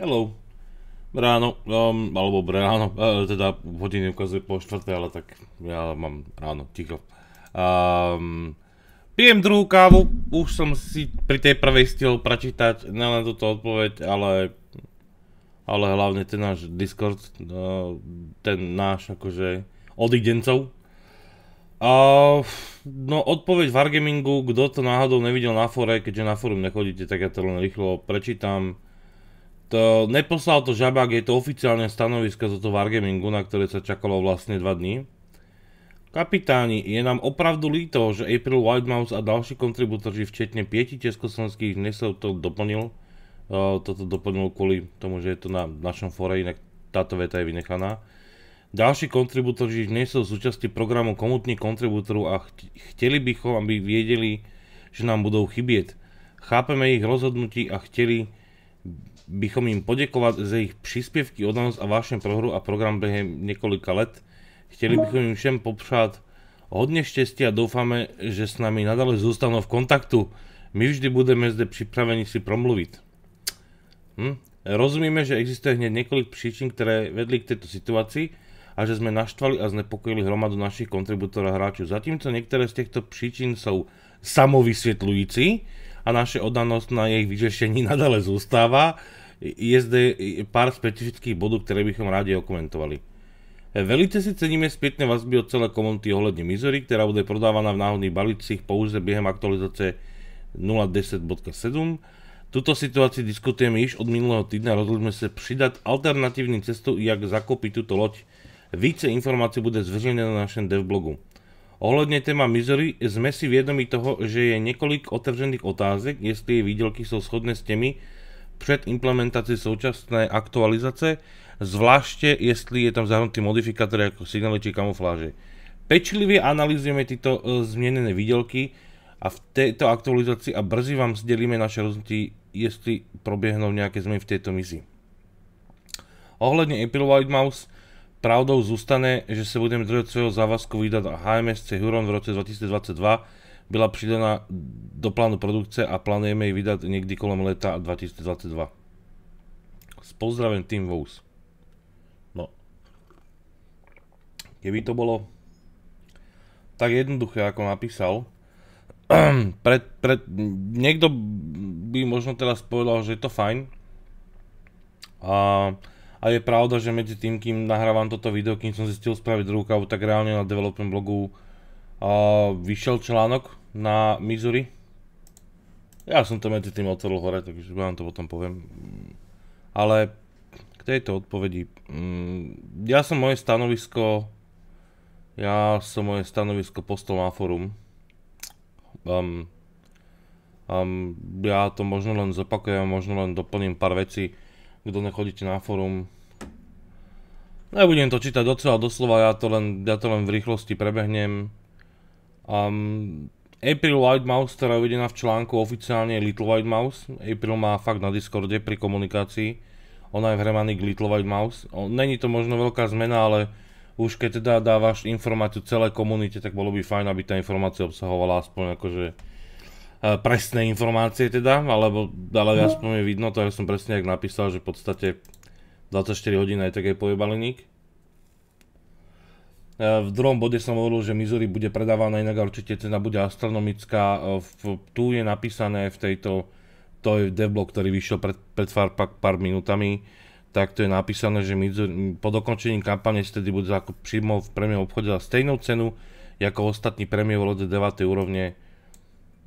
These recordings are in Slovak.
Hello. Ráno, um, alebo ráno, uh, teda hodiny ukazuje po štvrté, ale tak ja mám ráno, ticho. Um, pijem druhú kávu, už som si pri tej prvej stihol prečítať nielen túto odpoveď, ale, ale hlavne ten náš Discord, uh, ten náš akože odidencov. Uh, no odpoveď Wargamingu, kto to náhodou nevidel na fore, keďže na fórum nechodíte, tak ja to len rýchlo prečítam. To neposlal to žabák, je to oficiálne stanovisko za to Wargamingu, na ktoré sa čakalo vlastne 2 dní. Kapitáni, je nám opravdu líto, že April Whitemouse a ďalší kontribútorži, včetne pieti československých, dnes to doplnil. toto doplnil kvôli tomu, že je to na našom fore, inak táto veta je vynechaná. Ďalší kontribútorži dnes sú súčasti programu komutných kontribútorov a chteli bychom, aby viedeli, že nám budú chybieť. Chápeme ich rozhodnutí a chteli, bychom jim poděkovat za jejich příspěvky, oddanost a vášně prohru a program během několika let. Chtěli no. bychom jim všem popřát hodně štěstí a doufáme, že s nami nadále zůstanou v kontaktu. My vždy budeme zde připraveni si promluvit. Hm? Rozumíme, že existuje hneď několik příčin, které vedli k této situaci a že sme naštvali a znepokojili hromadu našich kontributorov a hráčov. Zatímco niektoré z týchto príčin sú samovysvetľujúci, a naše oddanosť na ich vyřešení nadále zostáva. Je zde pár specifických bodov, ktoré bychom rádi okomentovali. Velice si ceníme spätné vazby od celé komunity ohľadne Mizory, ktorá bude prodávaná v náhodných balícich pouze biehem aktualizácie 0.10.7. Tuto situáciu diskutujeme již od minulého týdna a rozhodli sme sa pridať alternatívnu cestu, jak zakopiť túto loď. Více informácií bude zverejnené na našem devblogu. blogu. Ohľadne téma Misery sme si viedomi toho, že je niekoľko otevřených otázek, jestli jej výdelky sú shodné s tými pred implementáciou súčasnej aktualizace, zvlášte jestli je tam zahrnutý modifikátor ako signály či kamufláže. Pečlivie analýzujeme tieto e, zmienené výdelky a v tejto aktualizácii a brzy vám zdelíme naše rozhodnutí, jestli probiehnú nejaké zmeny v tejto misi. Ohľadne Apple White Mouse, Pravdou zůstane, že se budeme držet svého závazku vydat HMSC Huron v roce 2022 byla přidaná do plánu produkce a plánujeme ji vydat někdy kolem leta 2022. S pozdravem Team Vos. No. Keby to bolo tak jednoduché, ako napísal, pred, pred, niekto by možno teraz povedal, že je to fajn. A uh, a je pravda, že medzi tým, kým nahrávam toto video, kým som zistil spraviť druhú kávu, tak reálne na development blogu uh, vyšiel článok na Missouri. Ja som to medzi tým otvoril hore, takže vám to potom poviem. Ale k tejto odpovedi, mm, ja som moje stanovisko, ja som moje stanovisko postol na forum. Um, Um, ja to možno len zopakujem, možno len doplním pár vecí kto nechodíte na fórum. Nebudem to čítať docela doslova, ja to len, ja to len v rýchlosti prebehnem. Um, April White Mouse, ktorá je uvedená v článku oficiálne je Little White Mouse. April má fakt na Discorde pri komunikácii. Ona je v Hremanik Little White Mouse. Není to možno veľká zmena, ale už keď teda dávaš informáciu celej komunite, tak bolo by fajn, aby tá informácia obsahovala aspoň akože Eh, presné informácie teda, alebo ale no. aspoň je vidno, to ja som presne jak napísal, že v podstate 24 hodín je tak je pojebaleník. Eh, v druhom bode som hovoril, že Missouri bude predávaná inak určite cena bude astronomická. Eh, tu je napísané v tejto, to je devblog, ktorý vyšiel pred, pred pár, pár tak to je napísané, že Missouri, po dokončení kampane vtedy bude zákup príjmov v premium obchode za stejnou cenu, ako ostatní premium v 9. úrovne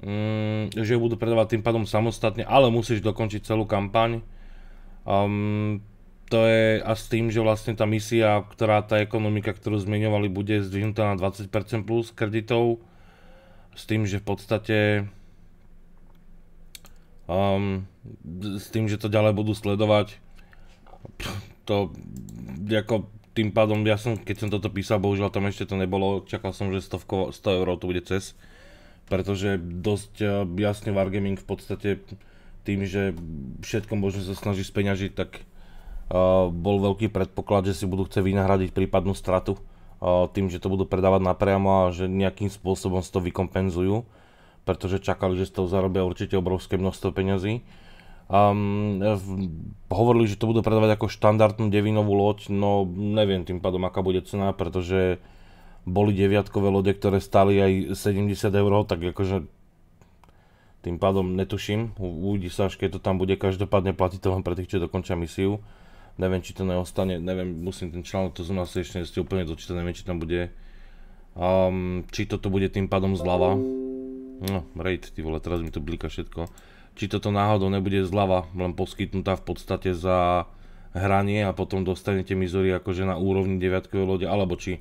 mm, že ju budú predávať tým pádom samostatne, ale musíš dokončiť celú kampaň. Um, to je a s tým, že vlastne tá misia, ktorá tá ekonomika, ktorú zmiňovali, bude zdvihnutá na 20% plus kreditov, s tým, že v podstate um, s tým, že to ďalej budú sledovať, to ako tým pádom, ja som, keď som toto písal, bohužiaľ tam ešte to nebolo, čakal som, že 100, 100 eur to bude cez, pretože dosť eh, jasne Wargaming v podstate tým, že všetko možno sa snaží speňažiť, tak uh, bol veľký predpoklad, že si budú chcieť vynahradiť prípadnú stratu uh, tým, že to budú predávať napriamo a že nejakým spôsobom si to vykompenzujú, pretože čakali, že z toho zarobia určite obrovské množstvo peňazí. Um, hovorili, že to budú predávať ako štandardnú devinovú loď, no neviem tým pádom, aká bude cena, pretože uh, boli deviatkové lode, ktoré stáli aj 70 eur, tak akože tým pádom netuším, uvidí sa až keď to tam bude, každopádne platí to len pre tých, čo dokončia misiu. Neviem, či to neostane, neviem, musím ten článok, to som asi ešte ste úplne dočítal, neviem, či tam bude, um, či toto bude tým pádom zľava. No, raid, ty vole, teraz mi to blíka všetko. Či toto náhodou nebude zľava, len poskytnutá v podstate za hranie a potom dostanete mizory akože na úrovni 9 lode, alebo či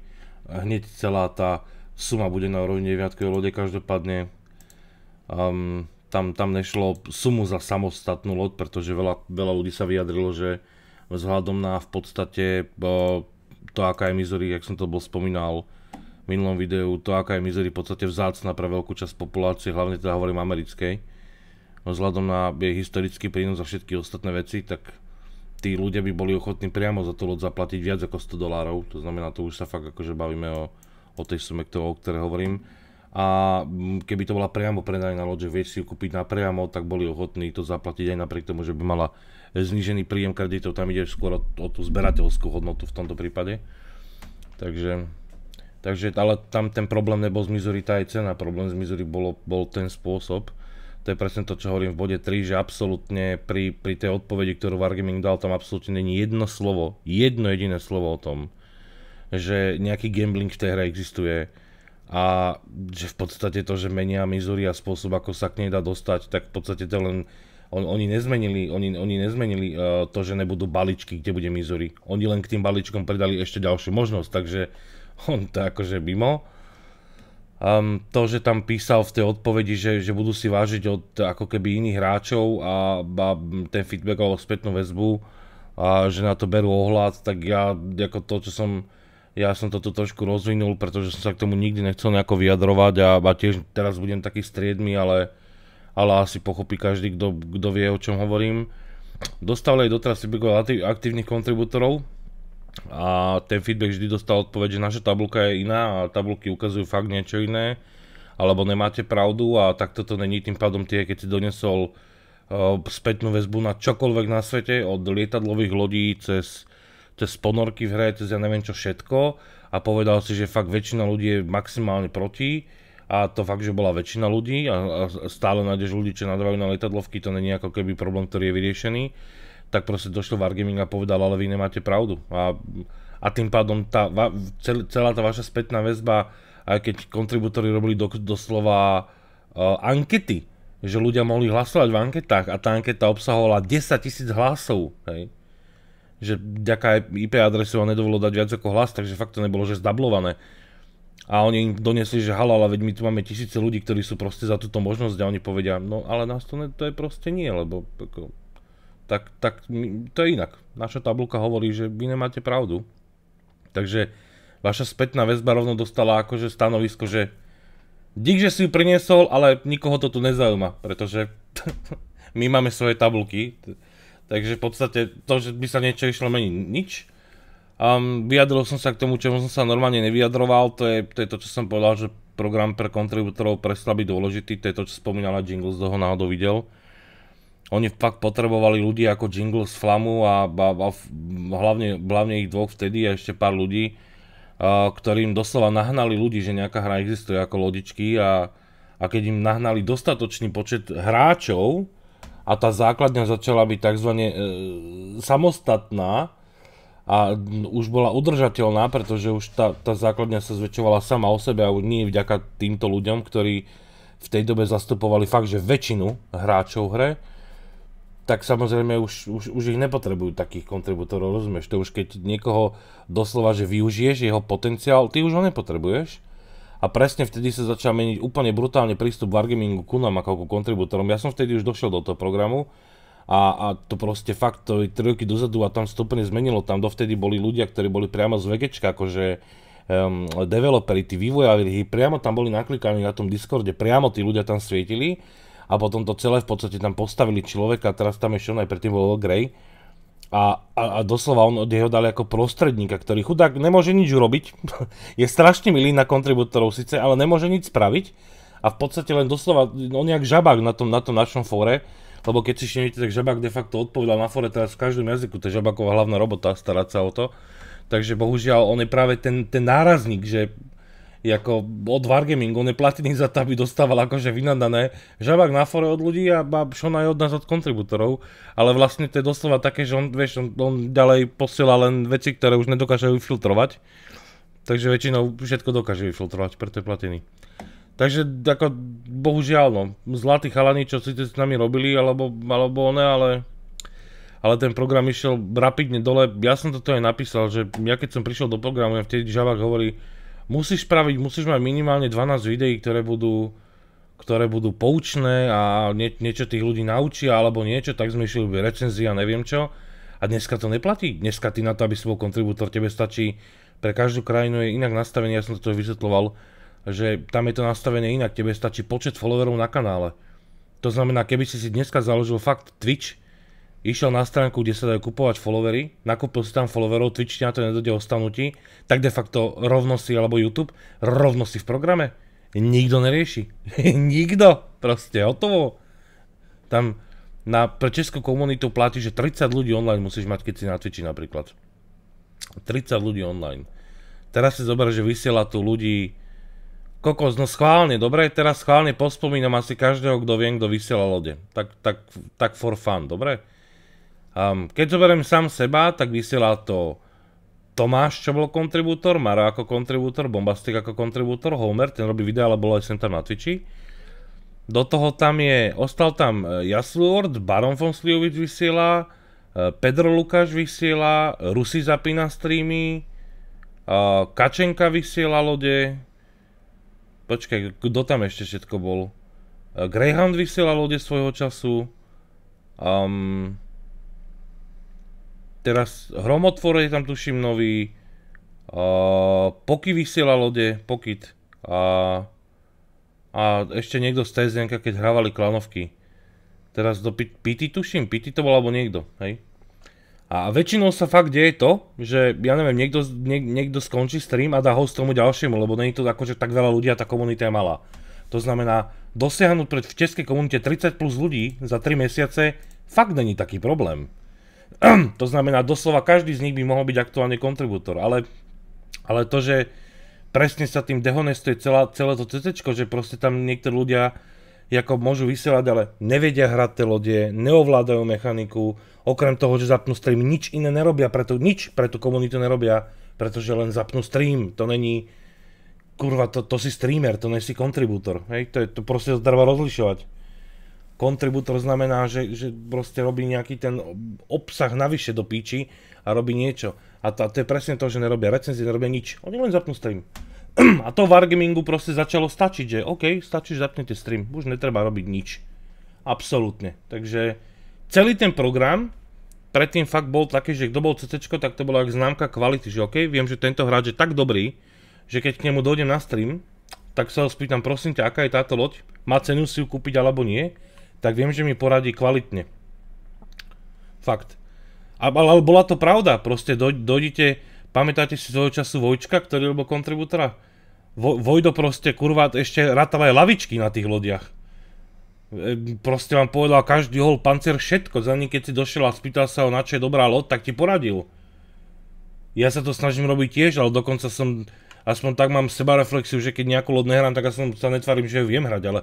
hneď celá tá suma bude na úrovni 9 lode, každopádne um, tam, tam nešlo sumu za samostatnú loď, pretože veľa, veľa ľudí sa vyjadrilo, že vzhľadom na v podstate bo, to, aká je Mizory, jak som to bol spomínal v minulom videu, to, aká je Mizory v podstate vzácna pre veľkú časť populácie, hlavne teda hovorím americkej, vzhľadom na jej historický prínos a všetky ostatné veci, tak tí ľudia by boli ochotní priamo za tú loď zaplatiť viac ako 100 dolárov, to znamená, to už sa fakt akože bavíme o, o tej sume, o ktorej hovorím. A keby to bola priamo predajná loď, že vieš si ju kúpiť napriamo, tak boli ochotní to zaplatiť aj napriek tomu, že by mala znížený príjem kreditov, tam ide skôr o, o tú zberateľskú hodnotu v tomto prípade. Takže, takže, ale tam ten problém nebol z Missouri tá je cena, problém z Missouri bolo, bol ten spôsob, to je presne to, čo hovorím v bode 3, že absolútne pri, pri tej odpovedi, ktorú Wargaming dal, tam absolútne není jedno slovo, jedno jediné slovo o tom, že nejaký gambling v tej hre existuje a že v podstate to, že menia Missouri a spôsob, ako sa k nej dá dostať, tak v podstate to len on, oni nezmenili, oni, oni nezmenili uh, to, že nebudú baličky, kde bude Missouri. Oni len k tým baličkom pridali ešte ďalšiu možnosť, takže on to akože mimo. Um, to, že tam písal v tej odpovedi, že, že budú si vážiť od ako keby iných hráčov a, a ten feedback alebo spätnú väzbu a že na to berú ohľad, tak ja ako to, čo som ja som toto trošku rozvinul, pretože som sa k tomu nikdy nechcel nejako vyjadrovať a, a tiež teraz budem taký striedmy, ale, ale asi pochopí každý, kto, kto vie, o čom hovorím. Dostal aj doteraz feedback od aktívnych kontribútorov, a ten feedback vždy dostal odpoveď, že naša tabulka je iná a tabulky ukazujú fakt niečo iné, alebo nemáte pravdu a takto to není, tým pádom tie, keď si donesol uh, spätnú väzbu na čokoľvek na svete, od lietadlových lodí cez, cez ponorky v hre, cez ja neviem čo všetko a povedal si, že fakt väčšina ľudí je maximálne proti a to fakt, že bola väčšina ľudí a, a stále nájdeš ľudí, čo nadávajú na lietadlovky, to není ako keby problém, ktorý je vyriešený tak proste došlo Wargaming a povedal, ale vy nemáte pravdu. A, a tým pádom tá, cel, celá tá vaša spätná väzba, aj keď kontributory robili do, doslova uh, ankety, že ľudia mohli hlasovať v anketách a tá anketa obsahovala 10 tisíc hlasov, hej? že ďaká IP adresu vám nedovolilo dať viac ako hlas, takže fakt to nebolo, že zdablované. A oni im donesli, že halala, veď my tu máme tisíce ľudí, ktorí sú proste za túto možnosť a oni povedia, no ale nás to, ne, to je proste nie, lebo ako, tak, tak to je inak. Naša tabulka hovorí, že vy nemáte pravdu. Takže vaša spätná väzba rovno dostala akože stanovisko, že dík, že si ju priniesol, ale nikoho to tu nezaujíma, pretože my máme svoje tabulky. Takže v podstate to, že by sa niečo išlo meniť, nič. Um, vyjadril som sa k tomu, čo som sa normálne nevyjadroval, to je, to je to, čo som povedal, že program pre kontributorov prestal byť dôležitý, to je to, čo spomínala Jingle, z toho náhodou videl. Oni fakt potrebovali ľudí ako Jingle z Flamu a, a, a hlavne, hlavne ich dvoch vtedy a ešte pár ľudí, a, ktorým doslova nahnali ľudí, že nejaká hra existuje ako lodičky a, a keď im nahnali dostatočný počet hráčov a tá základňa začala byť tzv. E, samostatná, a už bola udržateľná, pretože už tá, tá základňa sa zväčšovala sama o sebe a nie vďaka týmto ľuďom, ktorí v tej dobe zastupovali fakt, že väčšinu hráčov hre, tak samozrejme už, už, už ich nepotrebujú takých kontributorov, rozumieš? To už keď niekoho doslova, že využiješ jeho potenciál, ty už ho nepotrebuješ. A presne vtedy sa začal meniť úplne brutálne prístup Wargamingu ku nám ako ku kontributorom. Ja som vtedy už došiel do toho programu a, a to proste fakt, to je 3 roky dozadu a tam stupne zmenilo. Tam dovtedy boli ľudia, ktorí boli priamo z VGčka, akože um, developeri, tí vývojári, priamo tam boli naklikaní na tom Discorde, priamo tí ľudia tam svietili a potom to celé v podstate tam postavili človeka, teraz tam je on aj predtým bol Grey. A, a, a doslova on od jeho dali ako prostredníka, ktorý chudák nemôže nič urobiť. je strašne milý na kontributorov síce, ale nemôže nič spraviť. A v podstate len doslova, on nejak žabák na tom, na tom našom fóre, lebo keď si všimnete, tak žabák de facto odpovedal na fóre teraz v každom jazyku, to je žabáková hlavná robota starať sa o to. Takže bohužiaľ on je práve ten, ten nárazník, že ako od Wargamingu, on je platiný za to, aby dostával akože vynadané žabák na fore od ľudí a šona je od nás od kontributorov, ale vlastne to je doslova také, že on, vieš, on, on ďalej posiela len veci, ktoré už nedokáže vyfiltrovať, takže väčšinou všetko dokáže vyfiltrovať, preto je platiny. Takže ako, bohužiaľ, no, zlatí chalani, čo si s nami robili, alebo, alebo ne, ale ale ten program išiel rapidne dole. Ja som toto aj napísal, že ja keď som prišiel do programu, ja vtedy Žavák hovorí, musíš spraviť, musíš mať minimálne 12 videí, ktoré budú, ktoré budú poučné a nie, niečo tých ľudí naučia alebo niečo, tak sme išli recenzia, neviem čo. A dneska to neplatí. Dneska ty na to, aby si bol kontribútor, tebe stačí, pre každú krajinu je inak nastavené, ja som to vysvetloval, že tam je to nastavenie inak, tebe stačí počet followerov na kanále. To znamená, keby si si dneska založil fakt Twitch, išiel na stránku, kde sa dajú kupovať followery, nakúpil si tam followerov, Twitch na to nedodie o stanutí, tak de facto rovnosti alebo YouTube, Rovno si v programe. Nikto nerieši. Nikto. Proste hotovo. Tam na, pre českú komunitu platí, že 30 ľudí online musíš mať, keď si na Twitchi napríklad. 30 ľudí online. Teraz si zober, že vysiela tu ľudí kokos, no schválne, dobre, teraz schválne pospomínam asi každého, kto viem, kto vysiela lode. Tak, tak, tak for fun, dobre? Um, keď zoberiem sám seba, tak vysiela to Tomáš, čo bol kontribútor, Mara ako kontribútor, Bombastik ako kontribútor, Homer, ten robí videa, ale bol aj sem tam na Twitchi. Do toho tam je, ostal tam e, Jaslord, Baron von Slijovic vysiela, e, Pedro Lukáš vysiela, Rusi zapína streamy, Kačenka vysiela lode, počkaj, kto tam ešte všetko bol? E, Greyhound vysiela lode svojho času, um, teraz Hromotvor je tam tuším nový, uh, Poky vysiela lode, pokyt. a, a ešte niekto z TSNK, keď hrávali klanovky. Teraz do Pity tuším, Pity to bol alebo niekto, hej. A väčšinou sa fakt deje to, že ja neviem, niekto, niek, niekto skončí stream a dá host tomu ďalšiemu, lebo není to akože tak veľa ľudí a tá komunita je malá. To znamená, dosiahnuť pred v českej komunite 30 plus ľudí za 3 mesiace fakt není taký problém. to znamená, doslova každý z nich by mohol byť aktuálne kontribútor, ale, ale to, že presne sa tým dehonestuje celá, celé to CC, že proste tam niektorí ľudia ako môžu vysielať, ale nevedia hrať tie lodie, neovládajú mechaniku, okrem toho, že zapnú stream, nič iné nerobia, preto nič pre tú komunitu nerobia, pretože len zapnú stream, to není, kurva, to, to si streamer, to nie si kontribútor, hej, to, je, to proste treba rozlišovať kontribútor znamená, že, že proste robí nejaký ten obsah navyše do píči a robí niečo. A to, a to je presne to, že nerobia recenzie, nerobia nič. Oni len zapnú stream. a to Wargamingu proste začalo stačiť, že OK, stačí, že zapnete stream. Už netreba robiť nič. Absolútne. Takže celý ten program predtým fakt bol taký, že kto bol CC, tak to bolo jak známka kvality, že OK, viem, že tento hráč je tak dobrý, že keď k nemu dojdem na stream, tak sa ho spýtam, prosím ťa, aká je táto loď, má cenu si ju kúpiť alebo nie tak viem, že mi poradí kvalitne. Fakt. Ale, bola to pravda, proste dojdete, pamätáte si svojho času Vojčka, ktorý robil kontributora? Vojdo proste, kurva, ešte rátal aj lavičky na tých lodiach. E, proste vám povedal každý hol, pancier, všetko, za ním keď si došiel a spýtal sa ho, na čo je dobrá loď, tak ti poradil. Ja sa to snažím robiť tiež, ale dokonca som, aspoň tak mám sebareflexiu, že keď nejakú loď nehrám, tak ja som sa netvarím, že ju viem hrať, ale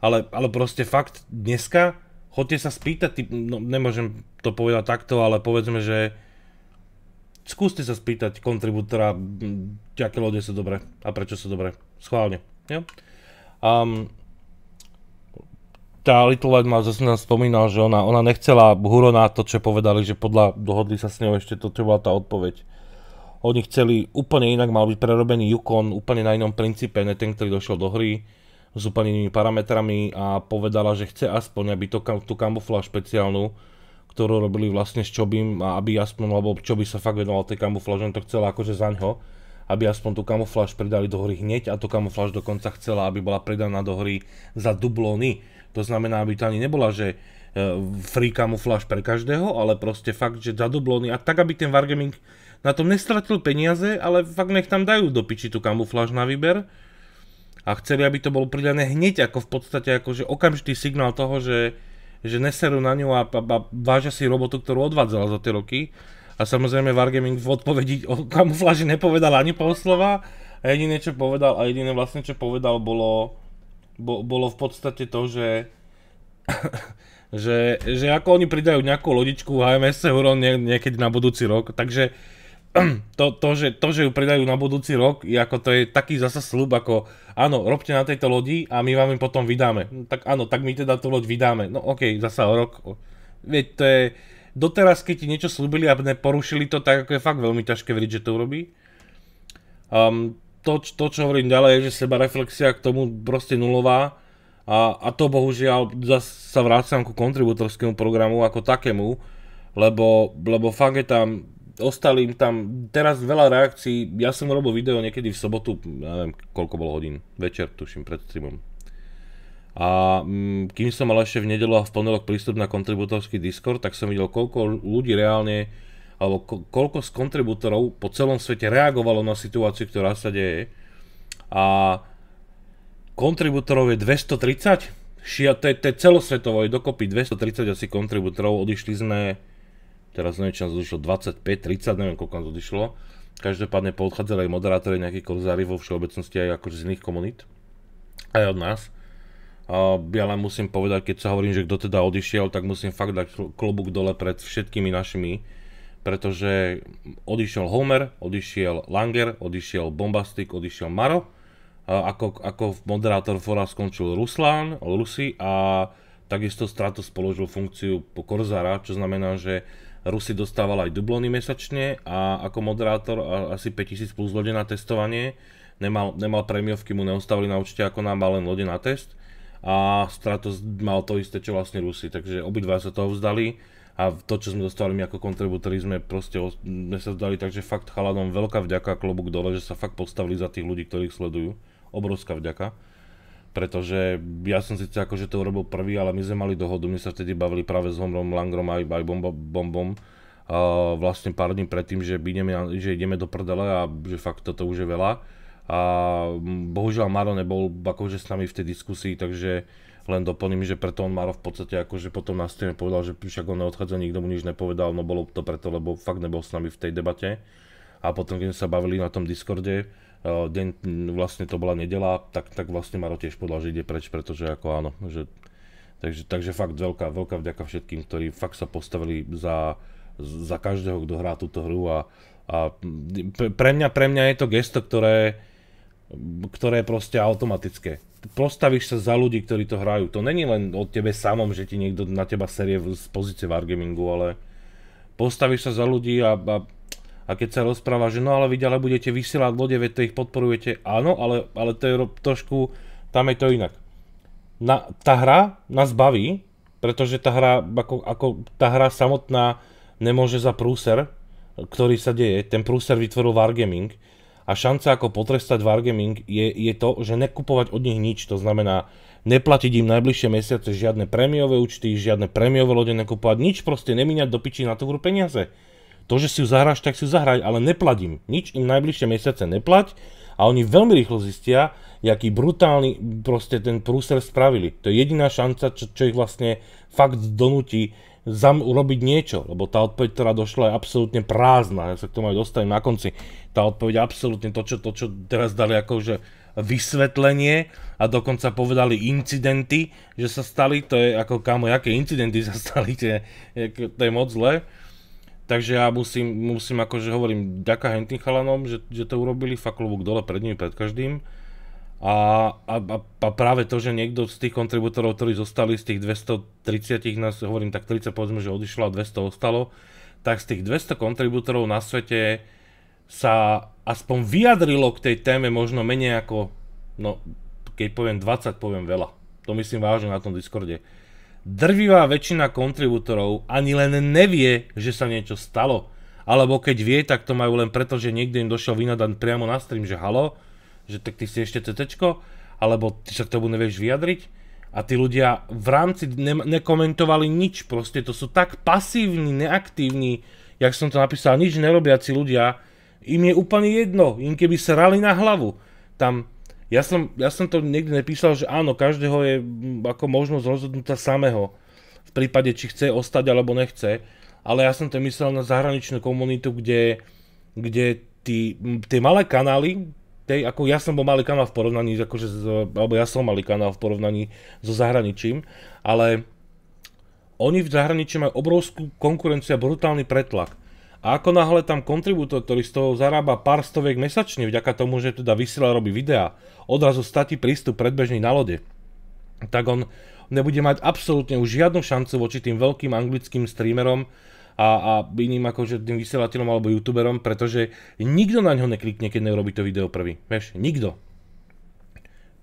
ale, ale proste fakt dneska, chodte sa spýtať, ty, no, nemôžem to povedať takto, ale povedzme, že skúste sa spýtať kontributora, aké lode sú dobré a prečo sú dobré. Schválne. Jo? Um, tá Little White ma zase nás spomínal, že ona, ona nechcela Hurona to, čo povedali, že podľa dohodli sa s ňou ešte to, čo bola tá odpoveď. Oni chceli úplne inak, mal byť prerobený Yukon, úplne na inom princípe, ne ten, ktorý došiel do hry s úplnými parametrami a povedala, že chce aspoň, aby to, tú kamufláž špeciálnu, ktorú robili vlastne s Čobim a aby aspoň, lebo Čobi sa fakt venoval tej kamufláž, on to chcela akože za ňo, aby aspoň tú kamufláž pridali do hry hneď a tú kamufláž dokonca chcela, aby bola predaná do hry za dublóny. To znamená, aby to ani nebola, že e, free kamufláž pre každého, ale proste fakt, že za dublóny a tak, aby ten Wargaming na tom nestratil peniaze, ale fakt nech tam dajú do piči tú kamufláž na výber, a chceli, aby to bolo pridané hneď, ako v podstate akože okamžitý signál toho, že, že neserú na ňu a, a, a váža si robotu, ktorú odvádzala za tie roky. A samozrejme Wargaming v odpovedi o kamufláži nepovedal ani pol slova a jediné, čo povedal, a jediné vlastne, čo povedal, bolo, bo, bolo v podstate to, že, že, že ako oni pridajú nejakú lodičku HMS Huron niekedy na budúci rok, takže to, to, že, to, že ju predajú na budúci rok, je ako to je taký zasa slub, ako áno, robte na tejto lodi a my vám ju potom vydáme. No, tak áno, tak my teda tú loď vydáme. No okej, okay, zasa o rok. Veď to je... Doteraz, keď ti niečo slúbili a porušili to, tak ako je fakt veľmi ťažké veriť, že to urobí. Um, to, to, čo hovorím ďalej, je, že seba reflexia k tomu proste nulová. A, a to bohužiaľ zase sa vrácam ku kontributorskému programu ako takému, lebo, lebo fakt je tam ostali im tam teraz veľa reakcií. Ja som robil video niekedy v sobotu, neviem koľko bolo hodín, večer tuším pred streamom. A mm, kým som mal ešte v nedelu a v pondelok prístup na kontributorský Discord, tak som videl koľko ľudí reálne, alebo koľko z kontributorov po celom svete reagovalo na situáciu, ktorá sa deje. A kontributorov je 230, šia, to je, to je celosvetovo, je dokopy 230 asi kontributorov, odišli sme teraz neviem, či nás odišlo 25, 30, neviem, koľko nás odišlo. Každopádne poodchádzali aj moderátori, nejakí korzári vo všeobecnosti aj akože z iných komunít, aj od nás. A ja len musím povedať, keď sa hovorím, že kto teda odišiel, tak musím fakt dať klobúk dole pred všetkými našimi, pretože odišiel Homer, odišiel Langer, odišiel Bombastik, odišiel Maro, a ako, ako moderátor fora skončil Ruslan, Rusi a takisto Stratus spoložil funkciu po Korzara, čo znamená, že Rusy dostával aj dublony mesačne a ako moderátor asi 5000 plus lode na testovanie. Nemal, nemal premiovky, mu neostavili na účte ako nám, mal len lode na test. A Stratos mal to isté, čo vlastne Rusy, takže obidva sa toho vzdali a to, čo sme dostali my ako kontributory, sme proste sme sa vzdali, takže fakt chaladom veľká vďaka klobúk dole, že sa fakt postavili za tých ľudí, ktorých sledujú. Obrovská vďaka pretože ja som síce akože to urobil prvý, ale my sme mali dohodu, my sa vtedy bavili práve s Homrom Langrom aj, aj Bombom, uh, vlastne pár dní predtým, že, ideme, že ideme do prdele a že fakt toto už je veľa. A bohužiaľ Maro nebol akože s nami v tej diskusii, takže len doplním, že preto on Maro v podstate akože potom na streame povedal, že však on neodchádza, nikto mu nič nepovedal, no bolo to preto, lebo fakt nebol s nami v tej debate. A potom, keď sme sa bavili na tom Discorde, deň, vlastne to bola nedela, tak, tak vlastne Maro tiež podľa, že ide preč, pretože ako áno, že, takže, takže fakt veľká, veľká vďaka všetkým, ktorí fakt sa postavili za, za každého, kto hrá túto hru a, a pre, mňa, pre mňa je to gesto, ktoré, ktoré je proste automatické. Postavíš sa za ľudí, ktorí to hrajú. To není len o tebe samom, že ti niekto na teba serie z pozície Wargamingu, ale postavíš sa za ľudí a, a a keď sa rozpráva, že no ale vy ďalej budete vysielať lode, veď to ich podporujete, áno, ale, ale to je trošku, tam je to inak. Na, tá hra nás baví, pretože tá hra, ako, ako tá hra samotná nemôže za prúser, ktorý sa deje, ten prúser vytvoril Wargaming a šanca ako potrestať Wargaming je, je to, že nekupovať od nich nič, to znamená, neplatiť im najbližšie mesiace žiadne prémiové účty, žiadne prémiové lode nekupovať, nič proste nemíňať do piči na tú hru peniaze to, že si ju zahráš, tak si ju zahraj, ale neplatím. Nič im najbližšie mesiace neplať a oni veľmi rýchlo zistia, jaký brutálny proste ten prúser spravili. To je jediná šanca, čo, čo ich vlastne fakt donúti zam urobiť niečo, lebo tá odpoveď, ktorá došla, je absolútne prázdna. Ja sa k tomu aj dostanem na konci. Tá odpoveď je absolútne to, čo, to, čo teraz dali akože vysvetlenie a dokonca povedali incidenty, že sa stali, to je ako kamo, aké incidenty sa stali, to je, to je moc zlé. Takže ja musím, musím akože hovorím, ďaká hentým chalanom, že, že to urobili, fakt klobúk dole pred nimi, pred každým. A, a, a práve to, že niekto z tých kontributorov, ktorí zostali z tých 230, nás hovorím tak 30 povedzme, že odišlo a 200 ostalo, tak z tých 200 kontributorov na svete sa aspoň vyjadrilo k tej téme možno menej ako, no keď poviem 20, poviem veľa. To myslím vážne na tom Discorde. Drvivá väčšina kontribútorov ani len nevie, že sa niečo stalo. Alebo keď vie, tak to majú len preto, že niekde im došiel vynadan priamo na stream, že halo, že tak ty si ešte CTčko, alebo ty sa k tomu nevieš vyjadriť. A tí ľudia v rámci ne- nekomentovali nič, proste to sú tak pasívni, neaktívni, jak som to napísal, nič nerobiaci ľudia, im je úplne jedno, im keby srali na hlavu. Tam ja som, ja som to niekde nepísal, že áno, každého je ako možnosť rozhodnúť sa samého v prípade, či chce ostať alebo nechce, ale ja som to myslel na zahraničnú komunitu, kde, kde tí, tie malé kanály, tie, ako ja som bol malý kanál v porovnaní, akože z, alebo ja som malý kanál v porovnaní so zahraničím, ale oni v zahraničí majú obrovskú konkurenciu a brutálny pretlak. A ako náhle tam kontribútor, ktorý z toho zarába pár stoviek mesačne, vďaka tomu, že teda vysiela robí videá, odrazu statí prístup predbežný na lode, tak on nebude mať absolútne už žiadnu šancu voči tým veľkým anglickým streamerom a, a iným akože tým vysielateľom alebo youtuberom, pretože nikto na ňo neklikne, keď neurobi to video prvý. Vieš, nikto.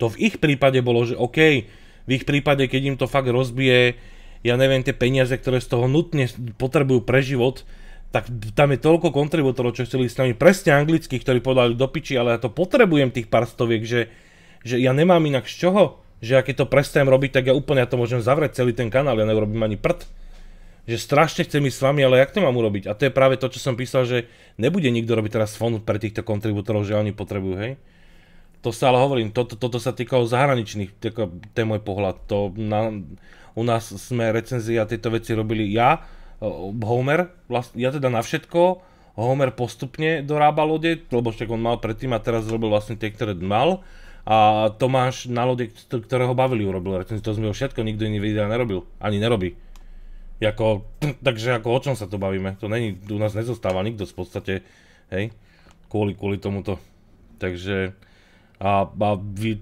To v ich prípade bolo, že OK, v ich prípade, keď im to fakt rozbije, ja neviem, tie peniaze, ktoré z toho nutne potrebujú pre život, tak tam je toľko kontributorov, čo chceli s nami presne anglických, ktorí podali do piči, ale ja to potrebujem tých pár stoviek, že, že ja nemám inak z čoho, že ak to prestajem robiť, tak ja úplne ja to môžem zavrieť celý ten kanál, ja neurobím ani prd. Že strašne chcem ísť s vami, ale jak to mám urobiť? A to je práve to, čo som písal, že nebude nikto robiť teraz fond pre týchto kontributorov, že oni potrebujú, hej? To sa ale hovorím, toto, toto sa týkalo zahraničných, to je môj pohľad. To na, u nás sme a tieto veci robili ja, Eh, Homer, vlast, ja teda na všetko, Homer postupne dorába lode, lebo však on mal predtým a teraz zrobil vlastne tie, ktoré mal. A Tomáš na lode, ktorého bavili, urobil recenziu, to zmiel všetko, nikto iný videa nerobil, ani nerobí. Jako, takže ako o čom sa to bavíme? To není, u nás nezostáva nikto v podstate, hej, kvôli, kvôli tomuto. Takže, a, a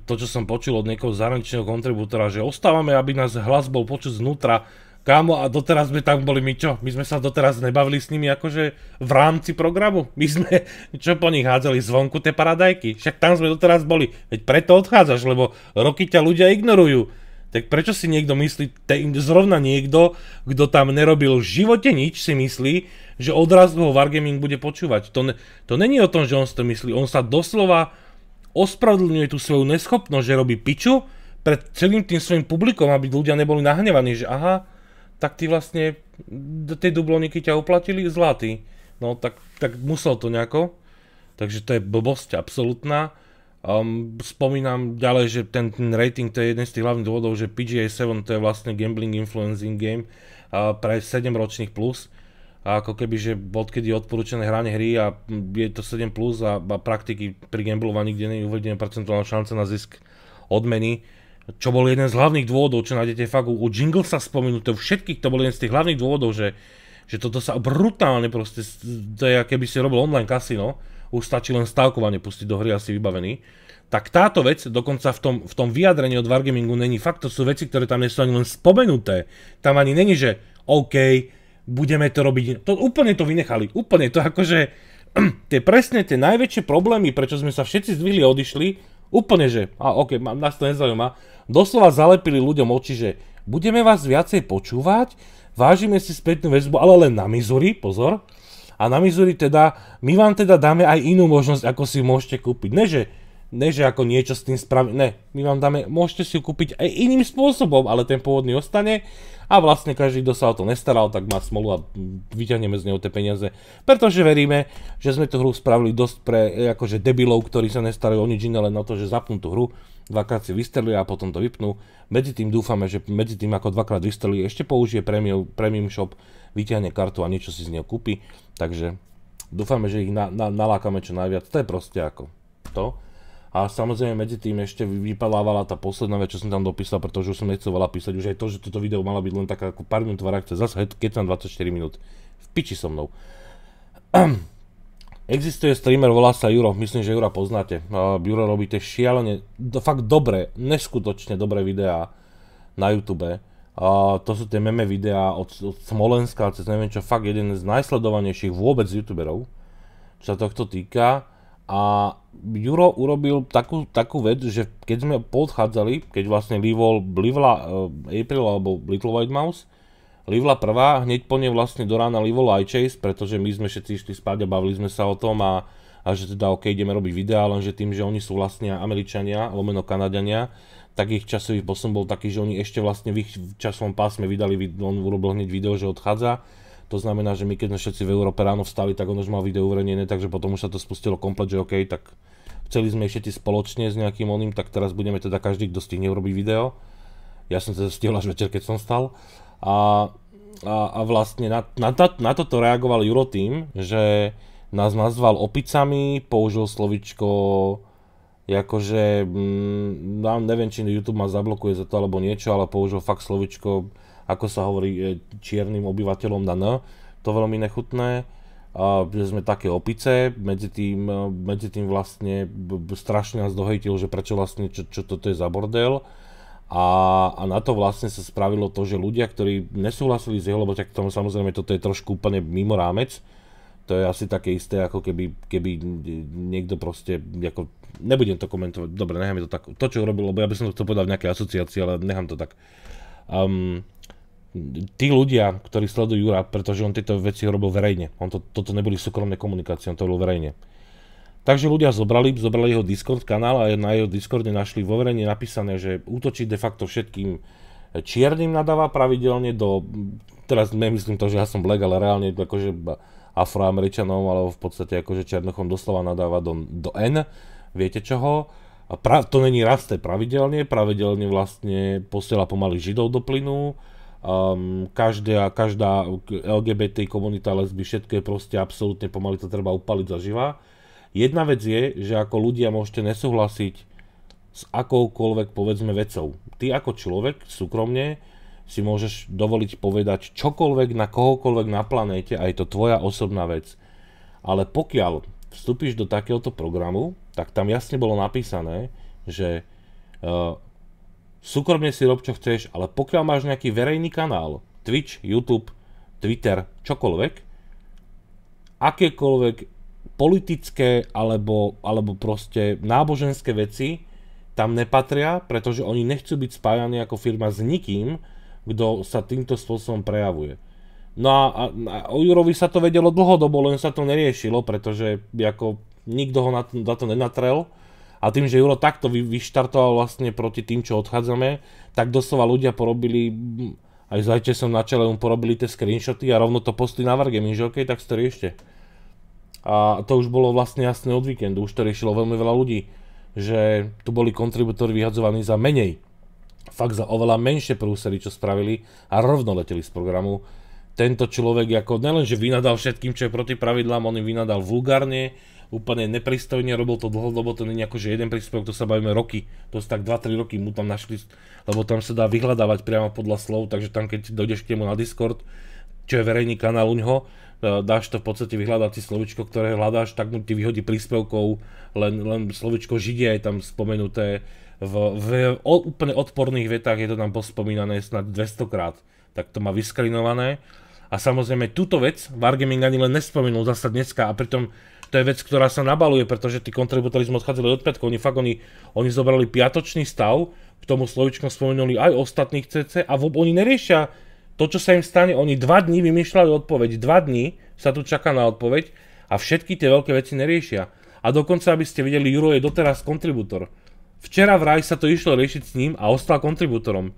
to, čo som počul od niekoho zahraničného kontribútora, že ostávame, aby nás hlas bol počuť znútra, Kámo, a doteraz sme tam boli my čo? My sme sa doteraz nebavili s nimi akože v rámci programu. My sme čo po nich hádzali zvonku tie paradajky. Však tam sme doteraz boli. Veď preto odchádzaš, lebo roky ťa ľudia ignorujú. Tak prečo si niekto myslí, te, zrovna niekto, kto tam nerobil v živote nič, si myslí, že odrazu ho Wargaming bude počúvať. To, ne, to není o tom, že on si to myslí. On sa doslova ospravedlňuje tú svoju neschopnosť, že robí piču pred celým tým svojim publikom, aby ľudia neboli nahnevaní, že aha, tak ty vlastne do tej dubloniky ťa uplatili zlatý. No tak, tak musel to nejako. Takže to je blbosť absolútna. Um, spomínam ďalej, že ten, ten rating to je jeden z tých hlavných dôvodov, že PGA 7 to je vlastne gambling influencing game uh, pre 7 ročných plus. A ako keby, že odkedy je odporúčané hranie hry a je to 7 plus a, a praktiky pri gamblovaní, kde nie je uvedené percentuálna šanca na zisk odmeny, čo bol jeden z hlavných dôvodov, čo nájdete fakt u Jinglesa spomenuté, všetkých to bol jeden z tých hlavných dôvodov, že, že toto sa brutálne proste, to je keby si robil online kasino, už stačí len stavkovanie pustiť do hry asi vybavený. Tak táto vec, dokonca v tom, v tom vyjadrení od Wargamingu není fakt, to sú veci, ktoré tam nie sú ani len spomenuté. Tam ani není, že OK, budeme to robiť, to úplne to vynechali, úplne to akože, tie presne tie najväčšie problémy, prečo sme sa všetci zdvihli a odišli, úplne že, a OK, nás to nezaujíma, doslova zalepili ľuďom oči, že budeme vás viacej počúvať, vážime si spätnú väzbu, ale len na Mizuri, pozor. A na Mizuri teda, my vám teda dáme aj inú možnosť, ako si ju môžete kúpiť. Ne, že, ne, že ako niečo s tým spraviť, ne, my vám dáme, môžete si ju kúpiť aj iným spôsobom, ale ten pôvodný ostane a vlastne každý, kto sa o to nestaral, tak má smolu a vyťahneme z neho tie peniaze. Pretože veríme, že sme tú hru spravili dosť pre e, akože debilov, ktorí sa nestarajú o nič iné, len na to, že zapnú tú hru dvakrát si vystrelí a potom to vypnú. Medzi tým dúfame, že medzi tým ako dvakrát vystrelí ešte použije premium, premium shop, vyťahne kartu a niečo si z neho kúpi. Takže dúfame, že ich na, na, nalákame čo najviac. To je proste ako to. A samozrejme medzi tým ešte vypalávala tá posledná vec, čo som tam dopísal, pretože už som nechcel veľa písať. Už aj to, že toto video mala byť len taká ako pár minútová reakcia. Zase keď tam 24 minút. V piči so mnou. Existuje streamer, volá sa Juro, myslím, že Jura poznáte. Uh, Juro robí tie šialene, do, fakt dobré, neskutočne dobré videá na YouTube. Uh, to sú tie meme videá od, od Smolenska, cez neviem čo, fakt jeden z najsledovanejších vôbec youtuberov, čo sa tohto týka. A Juro urobil takú, takú vec, že keď sme podchádzali, keď vlastne Livol, Livla, uh, April alebo Little White Mouse, Livla prvá, hneď po nej vlastne do rána Livol aj Chase, pretože my sme všetci išli spať a bavili sme sa o tom a, a že teda OK, ideme robiť videá, lenže tým, že oni sú vlastne Američania, lomeno Kanadiania, tak ich časový posun bol taký, že oni ešte vlastne v ich časovom pásme vydali, on urobil hneď video, že odchádza. To znamená, že my keď sme všetci v Európe ráno vstali, tak on už mal video uverejnené, takže potom už sa to spustilo komplet, že OK, tak chceli sme ešte spoločne s nejakým oným, tak teraz budeme teda každý, kto stihne urobiť video. Ja som sa teda stihol až večer, keď som stal. Uh, a, a, a vlastne na, na, na toto reagoval Juro tým, že nás nazval opicami, použil slovičko akože, mm, neviem, či YouTube ma zablokuje za to alebo niečo, ale použil fakt slovičko, ako sa hovorí e, čiernym obyvateľom na N, to veľmi nechutné, a, že sme také opice, medzi tým, e, medzi tým vlastne strašne nás dohejtil, že prečo vlastne, čo, čo toto je za bordel, a, a na to vlastne sa spravilo to, že ľudia, ktorí nesúhlasili s jeho, lebo tak tomu samozrejme toto je trošku úplne mimo rámec, to je asi také isté, ako keby, keby niekto proste, ako, nebudem to komentovať, dobre, nechám to tak, to čo robil, lebo ja by som to chcel povedať v nejakej asociácii, ale nechám to tak. Um, tí ľudia, ktorí sledujú Jura, pretože on tieto veci robil verejne, on to, toto neboli súkromné komunikácie, on to robil verejne Takže ľudia zobrali, zobrali jeho Discord kanál a na jeho Discorde našli vo verejne napísané, že útočí de facto všetkým čiernym nadáva pravidelne do, teraz nemyslím to, že ja som black, ale reálne akože afroameričanom, alebo v podstate akože černochom doslova nadáva do, do N, viete čoho. A pra, to není rasté pravidelne, pravidelne vlastne posiela pomaly židov do plynu, um, každá, každá LGBT komunita lesby, všetko je proste absolútne pomaly to treba upaliť za živá Jedna vec je, že ako ľudia môžete nesúhlasiť s akoukoľvek povedzme vecou. Ty ako človek súkromne si môžeš dovoliť povedať čokoľvek na kohokoľvek na planéte a je to tvoja osobná vec. Ale pokiaľ vstúpiš do takéhoto programu, tak tam jasne bolo napísané, že uh, súkromne si rob čo chceš, ale pokiaľ máš nejaký verejný kanál, Twitch, YouTube, Twitter, čokoľvek, akékoľvek politické alebo, alebo proste náboženské veci tam nepatria, pretože oni nechcú byť spájani ako firma s nikým, kto sa týmto spôsobom prejavuje. No a, a, a o Jurovi sa to vedelo dlhodobo, len sa to neriešilo, pretože ako nikto ho na to, na to nenatrel. A tým, že Juro takto vy, vyštartoval vlastne proti tým, čo odchádzame, tak doslova ľudia porobili, aj zajte som na čele, mu porobili tie screenshoty a rovno to postli na Wargaming, že OK, tak to riešte. A to už bolo vlastne jasné od víkendu, už to riešilo veľmi veľa ľudí, že tu boli kontribútory vyhadzovaní za menej. Fakt za oveľa menšie prúsery, čo spravili a rovno leteli z programu. Tento človek ako nelenže vynadal všetkým, čo je proti pravidlám, on im vynadal vulgárne, úplne nepristojne, robil to dlhodobo, to není ako, že jeden príspevok, to sa bavíme roky, to sú tak 2-3 roky mu tam našli, lebo tam sa dá vyhľadávať priamo podľa slov, takže tam keď dojdeš k nemu na Discord, čo je verejný kanál uňho, e, dáš to v podstate si slovičko, ktoré hľadáš, tak mu ti vyhodí príspevkov, len, len slovičko Židia je tam spomenuté, v, v o, úplne odporných vetách je to tam pospomínané snad 200 krát, tak to má vyskrinované. A samozrejme túto vec Wargaming ani len nespomenul zasa dneska a pritom to je vec, ktorá sa nabaluje, pretože tí kontributori sme odchádzali od piatkov, oni fakt oni, oni zobrali piatočný stav, k tomu slovičkom spomenuli aj ostatných CC a v, oni neriešia to, čo sa im stane, oni dva dní vymýšľajú odpoveď, dva dní sa tu čaká na odpoveď a všetky tie veľké veci neriešia. A dokonca, aby ste videli, Juro je doteraz kontribútor. Včera vraj sa to išlo riešiť s ním a ostal kontribútorom.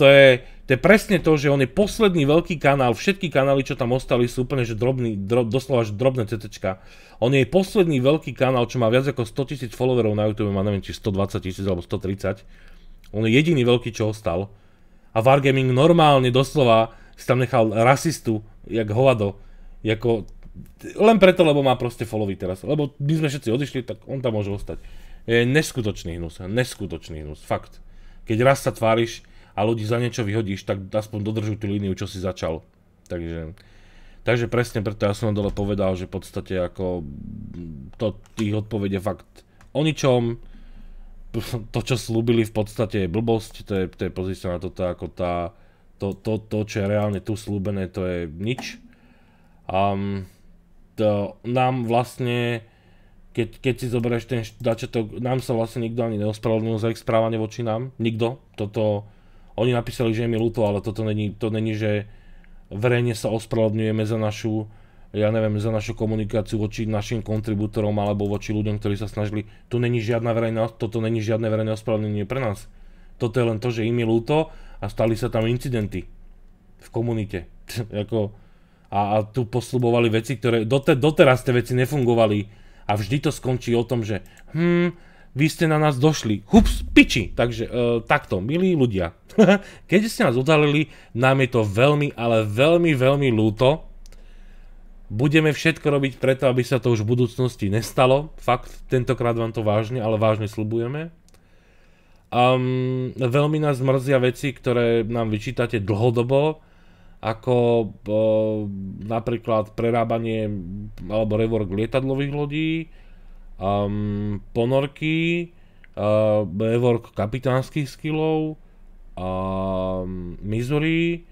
To je, to je presne to, že on je posledný veľký kanál, všetky kanály, čo tam ostali, sú úplne že drobný, drob, doslova že drobné cetečka. On je posledný veľký kanál, čo má viac ako 100 tisíc followerov na YouTube, má neviem, či 120 tisíc alebo 130. On je jediný veľký, čo ostal a Wargaming normálne doslova si tam nechal rasistu, jak hovado, ako len preto, lebo má proste followy teraz, lebo my sme všetci odišli, tak on tam môže ostať. Je neskutočný hnus, neskutočný hnus, fakt. Keď raz sa tváriš a ľudí za niečo vyhodíš, tak aspoň dodržuj tú líniu, čo si začal. Takže, takže presne preto ja som na dole povedal, že v podstate ako to tých odpovede fakt o ničom, to, čo slúbili v podstate je blbosť, to je, to je pozícia na toto ako tá, to, to, to, čo je reálne tu slúbené, to je nič. Um, to nám vlastne, keď, keď si zoberieš ten začiatok, nám sa vlastne nikto ani neospravedlnil za ich správanie voči nám, nikto. Toto, oni napísali, že je mi ľúto, ale toto není, to není, že verejne sa ospravedlňujeme za našu ja neviem, za našu komunikáciu voči našim kontribútorom alebo voči ľuďom, ktorí sa snažili. Tu není žiadna verejná, toto není žiadne verejné ospravedlnenie pre nás. Toto je len to, že im je ľúto a stali sa tam incidenty v komunite. ako, a, a tu poslubovali veci, ktoré doter, doteraz tie veci nefungovali a vždy to skončí o tom, že hm, vy ste na nás došli. Hups, piči. Takže e, takto, milí ľudia. Keď ste nás odhalili, nám je to veľmi, ale veľmi, veľmi ľúto. Budeme všetko robiť preto, aby sa to už v budúcnosti nestalo. Fakt, tentokrát vám to vážne, ale vážne slubujeme. Um, veľmi nás mrzia veci, ktoré nám vyčítate dlhodobo, ako uh, napríklad prerábanie alebo rework lietadlových lodí, um, ponorky, uh, rework kapitánskych skillov, um, Missouri,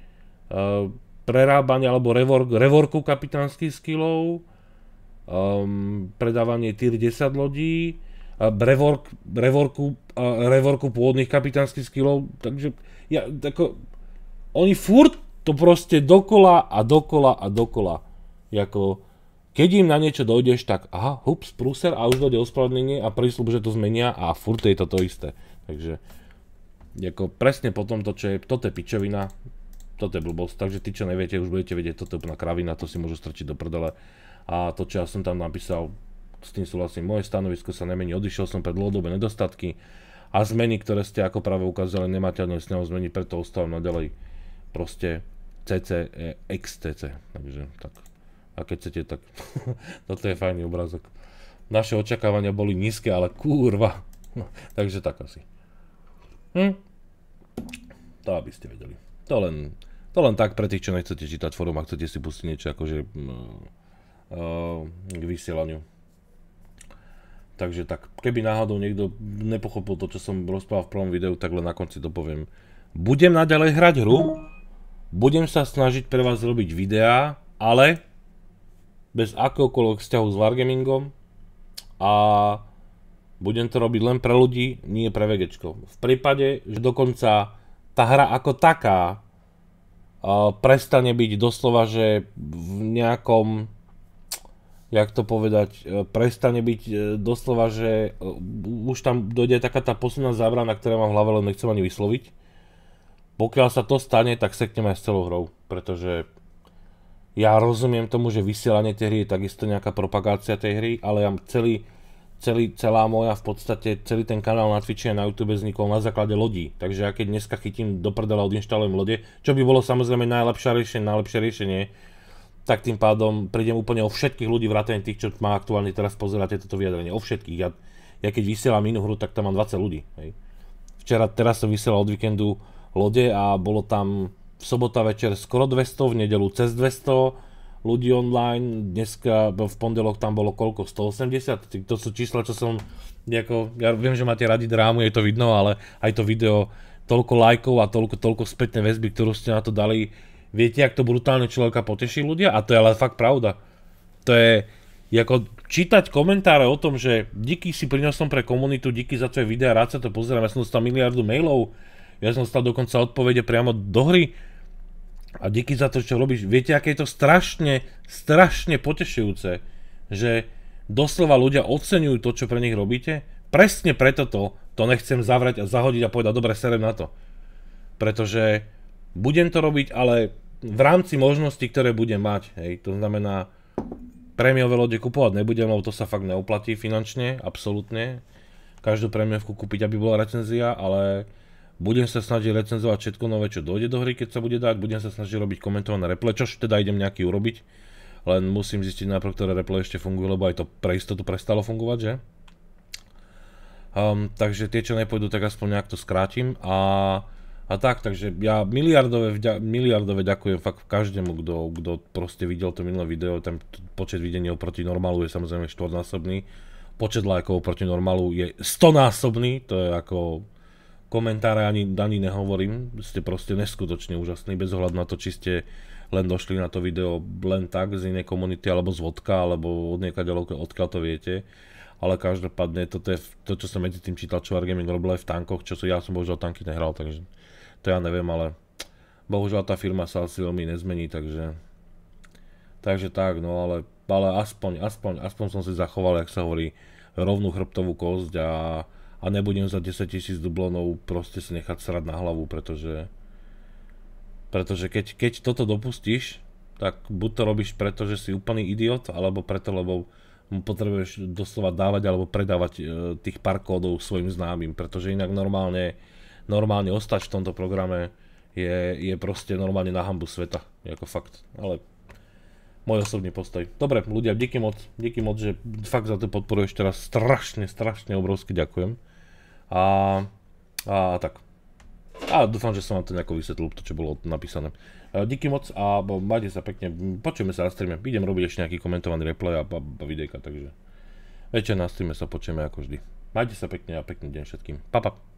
uh, prerábanie alebo rework, revorku kapitánskych skillov, um, predávanie tier 10 lodí, revork, revorku, reworku pôvodných kapitánskych skillov, takže ja, tako, oni furt to proste dokola a dokola a dokola. Jako, keď im na niečo dojdeš, tak aha, hups, prúser a už dojde ospravedlenie a prísľub, že to zmenia a furt je to to isté. Takže, ako presne po tomto, čo je, toto je pičovina, toto je blbosť. Takže ty čo neviete, už budete vedieť, toto je úplná kravina, to si môžu strčiť do prdele. A to, čo ja som tam napísal, s tým súhlasím, moje stanovisko sa nemení, odišiel som pre dlhodobé nedostatky a zmeny, ktoré ste ako práve ukázali, nemáte ani neho zmeny, preto ostávam naďalej proste CC, e, XTC. takže tak. A keď chcete, tak toto je fajný obrázok. Naše očakávania boli nízke, ale kurva. takže tak asi. Hm? To aby ste vedeli. To len to len tak pre tých, čo nechcete čítať forum a chcete si pustiť niečo akože uh, k vysielaniu. Takže tak, keby náhodou niekto nepochopil to, čo som rozprával v prvom videu, tak len na konci to poviem. Budem naďalej hrať hru, budem sa snažiť pre vás robiť videá, ale bez akéhokoľvek vzťahu s Wargamingom a budem to robiť len pre ľudí, nie pre vegečko. V prípade, že dokonca tá hra ako taká prestane byť doslova, že v nejakom, jak to povedať, e, prestane byť e, doslova, že e, už tam dojde taká tá posledná zábrana, ktorá mám v hlave, len nechcem ani vysloviť. Pokiaľ sa to stane, tak seknem aj s celou hrou, pretože ja rozumiem tomu, že vysielanie tej hry je takisto nejaká propagácia tej hry, ale ja celý, celý, celá moja v podstate, celý ten kanál na Twitchi a na YouTube vznikol na základe lodí. Takže ja keď dneska chytím do prdela odinštalujem lode, čo by bolo samozrejme najlepšie riešenie, najlepšie riešenie, tak tým pádom prídem úplne o všetkých ľudí vrátane tých, čo má aktuálne teraz pozerať toto vyjadrenie. O všetkých. Ja, ja keď vysielam inú hru, tak tam mám 20 ľudí. Hej. Včera, teraz som vysielal od víkendu lode a bolo tam v sobota večer skoro 200, v nedelu cez 200, ľudí online, dneska v pondelok tam bolo koľko, 180, to sú čísla, čo som nejako, ja viem, že máte radi drámu, je to vidno, ale aj to video, toľko lajkov a toľko, toľko spätnej väzby, ktorú ste na to dali, viete, ak to brutálne človeka poteší ľudia? A to je ale fakt pravda. To je, ako čítať komentáre o tom, že díky si prinosom pre komunitu, díky za tvoje videa, rád sa to pozerám, ja som dostal miliardu mailov, ja som dostal dokonca odpovede priamo do hry, a díky za to, čo robíš. Viete, aké je to strašne, strašne potešujúce, že doslova ľudia oceňujú to, čo pre nich robíte. Presne preto to, to nechcem zavrať a zahodiť a povedať, dobre, serem na to. Pretože budem to robiť, ale v rámci možností, ktoré budem mať. Hej, to znamená, prémiové lode kupovať nebudem, lebo to sa fakt neoplatí finančne, absolútne. Každú prémiovku kúpiť, aby bola recenzia, ale budem sa snažiť recenzovať všetko nové, čo dojde do hry, keď sa bude dať, budem sa snažiť robiť komentované reple, čož teda idem nejaký urobiť, len musím zistiť najprv, ktoré replay ešte fungujú, lebo aj to pre istotu prestalo fungovať, že? Um, takže tie, čo nepôjdu, tak aspoň nejak to skrátim a, a tak, takže ja miliardové, vďa, miliardové ďakujem fakt každému, kto, kto proste videl to minulé video, ten počet videní oproti normálu je samozrejme štvornásobný, počet lajkov oproti normálu je stonásobný, to je ako komentáre ani, ani nehovorím, ste proste neskutočne úžasní, bez ohľadu na to, či ste len došli na to video len tak z inej komunity, alebo z vodka, alebo od niekaď, odkiaľ to viete. Ale každopádne, toto je to, čo som medzi tým čítal, čo Gaming robil aj v tankoch, čo som, ja som bohužiaľ tanky nehral, takže to ja neviem, ale bohužiaľ tá firma sa asi veľmi nezmení, takže takže tak, no ale, ale aspoň, aspoň, aspoň som si zachoval, jak sa hovorí, rovnú chrbtovú kosť a a nebudem za 10 tisíc dublonov proste sa nechať srať na hlavu, pretože pretože keď, keď toto dopustíš, tak buď to robíš preto, že si úplný idiot, alebo preto, lebo potrebuješ doslova dávať alebo predávať e, tých pár kódov svojim známym, pretože inak normálne, normálne ostať v tomto programe je, je proste normálne na hambu sveta, ako fakt, ale môj osobný postoj. Dobre, ľudia, díky moc, díky moc, že fakt za to podporuješ teraz strašne, strašne obrovsky ďakujem. A, a tak. A dúfam, že som vám to nejako vysvetlil, to čo bolo napísané. E, díky moc a majte sa pekne, počujeme sa na streame. Idem robiť ešte nejaký komentovaný replay a, a, a videjka, takže večer na streame sa počujeme ako vždy. Majte sa pekne a pekný deň všetkým. Pa, pa.